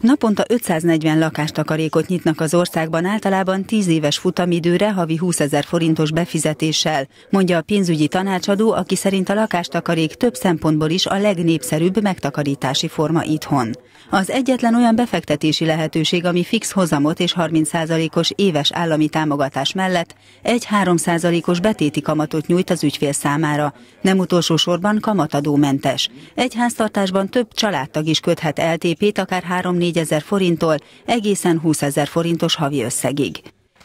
Naponta 540 lakástakarékot nyitnak az országban általában 10 éves futamidőre havi 20 ezer forintos befizetéssel, mondja a pénzügyi tanácsadó, aki szerint a lakástakarék több szempontból is a legnépszerűbb megtakarítási forma itthon. Az egyetlen olyan befektetési lehetőség, ami fix hozamot és 30%-os éves állami támogatás mellett egy 3%-os betéti kamatot nyújt az ügyfél számára, nem utolsó sorban kamatadómentes. Egy háztartásban több családtag is köthet LTP-t akár 3 14 ezer forinttól egészen 20 ezer forintos havi összegig.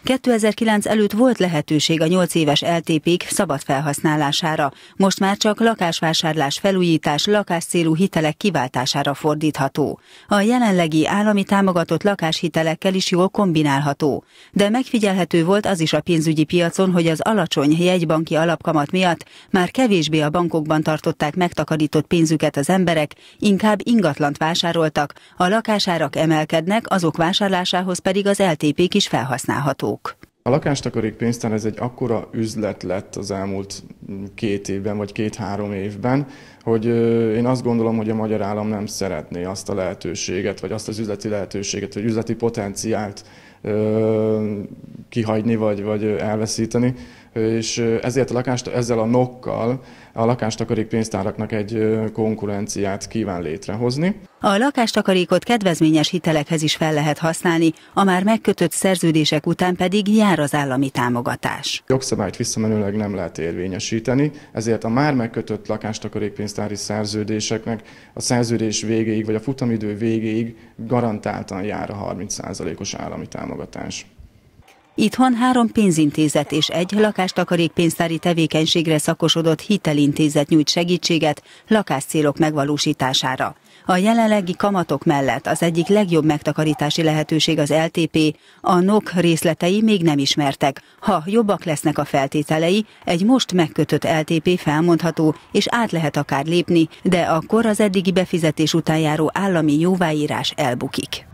2009 előtt volt lehetőség a 8 éves LTP-k szabad felhasználására. Most már csak lakásvásárlás, felújítás, lakásszélú hitelek kiváltására fordítható. A jelenlegi állami támogatott lakáshitelekkel is jól kombinálható. De megfigyelhető volt az is a pénzügyi piacon, hogy az alacsony jegybanki alapkamat miatt már kevésbé a bankokban tartották megtakarított pénzüket az emberek, inkább ingatlant vásároltak, a lakásárak emelkednek, azok vásárlásához pedig az LTP-k is felhasználható. A lakástakarék pénztár ez egy akkora üzlet lett az elmúlt két évben, vagy két-három évben, hogy én azt gondolom, hogy a magyar állam nem szeretné azt a lehetőséget, vagy azt az üzleti lehetőséget, vagy üzleti potenciált kihagyni, vagy, vagy elveszíteni, és ezért a lakást, ezzel a nokkal a lakástakarék pénztáraknak egy konkurenciát kíván létrehozni. A lakástakarékot kedvezményes hitelekhez is fel lehet használni, a már megkötött szerződések után pedig jár az állami támogatás. Jogszabályt visszamenőleg nem lehet érvényesíteni, ezért a már megkötött lakástakarékpénztári szerződéseknek a szerződés végéig vagy a futamidő végéig garantáltan jár a 30%-os állami támogatás. Itthon három pénzintézet és egy lakástakarékpénztári tevékenységre szakosodott hitelintézet nyújt segítséget lakáscélok megvalósítására. A jelenlegi kamatok mellett az egyik legjobb megtakarítási lehetőség az LTP, a NOK részletei még nem ismertek. Ha jobbak lesznek a feltételei, egy most megkötött LTP felmondható, és át lehet akár lépni, de akkor az eddigi befizetés után járó állami jóváírás elbukik.